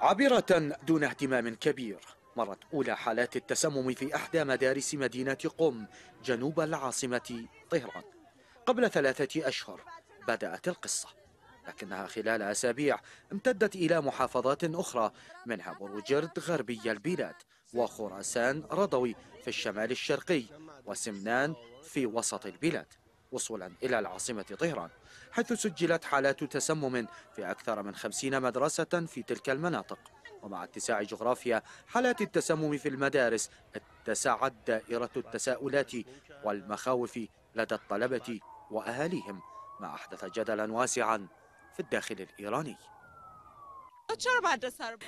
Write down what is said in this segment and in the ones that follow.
عابرة دون اهتمام كبير مرت أولى حالات التسمم في أحدى مدارس مدينة قم جنوب العاصمة طهران قبل ثلاثة أشهر بدأت القصة لكنها خلال أسابيع امتدت إلى محافظات أخرى منها بروجرد غربي البلاد وخراسان رضوي في الشمال الشرقي وسمنان في وسط البلاد وصولا إلى العاصمة طهران حيث سجلت حالات تسمم في أكثر من خمسين مدرسة في تلك المناطق ومع اتساع جغرافيا حالات التسمم في المدارس اتسعت دائرة التساؤلات والمخاوف لدى الطلبة وأهاليهم ما أحدث جدلا واسعا في الداخل الإيراني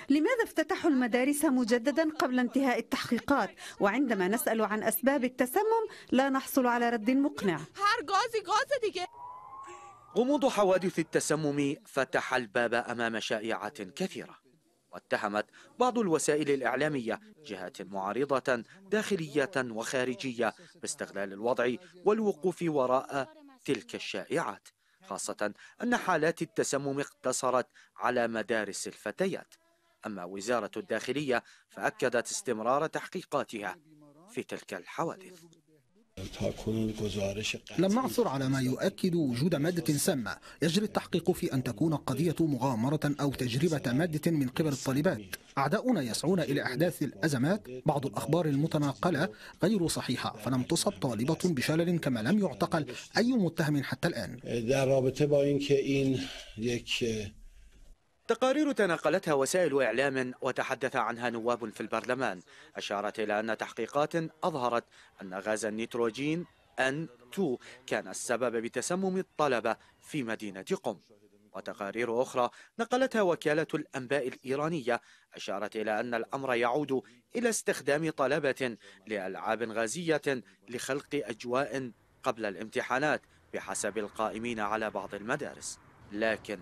لماذا افتتحوا المدارس مجددا قبل انتهاء التحقيقات وعندما نسأل عن أسباب التسمم لا نحصل على رد مقنع غموض حوادث التسمم فتح الباب أمام شائعات كثيرة واتهمت بعض الوسائل الإعلامية جهات معارضة داخلية وخارجية باستغلال الوضع والوقوف وراء تلك الشائعات خاصة أن حالات التسمم اقتصرت على مدارس الفتيات أما وزارة الداخلية فأكدت استمرار تحقيقاتها في تلك الحوادث لم نعثر على ما يؤكد وجود مادة سامة يجري التحقيق في أن تكون القضية مغامرة أو تجربة مادة من قبل الطالبات أعداؤنا يسعون إلى إحداث الأزمات بعض الأخبار المتناقلة غير صحيحة فلم تصب طالبة بشلل كما لم يعتقل أي متهم حتى الآن تقارير تناقلتها وسائل إعلام وتحدث عنها نواب في البرلمان أشارت إلى أن تحقيقات أظهرت أن غاز النيتروجين N2 كان السبب بتسمم الطلبة في مدينة قم وتقارير أخرى نقلتها وكالة الأنباء الإيرانية أشارت إلى أن الأمر يعود إلى استخدام طلبة لألعاب غازية لخلق أجواء قبل الامتحانات بحسب القائمين على بعض المدارس لكن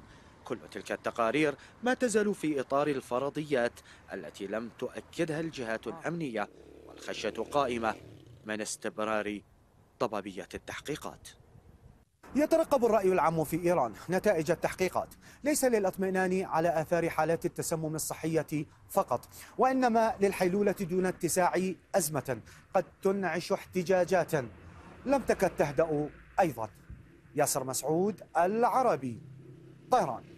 كل تلك التقارير ما تزال في إطار الفرضيات التي لم تؤكدها الجهات الأمنية والخشية قائمة من استمرار ضبابية التحقيقات يترقب الرأي العام في إيران نتائج التحقيقات ليس للاطمئنان على آثار حالات التسمم الصحية فقط وإنما للحيلولة دون اتساع أزمة قد تنعش احتجاجات لم تكد تهدأ أيضا ياسر مسعود العربي طهران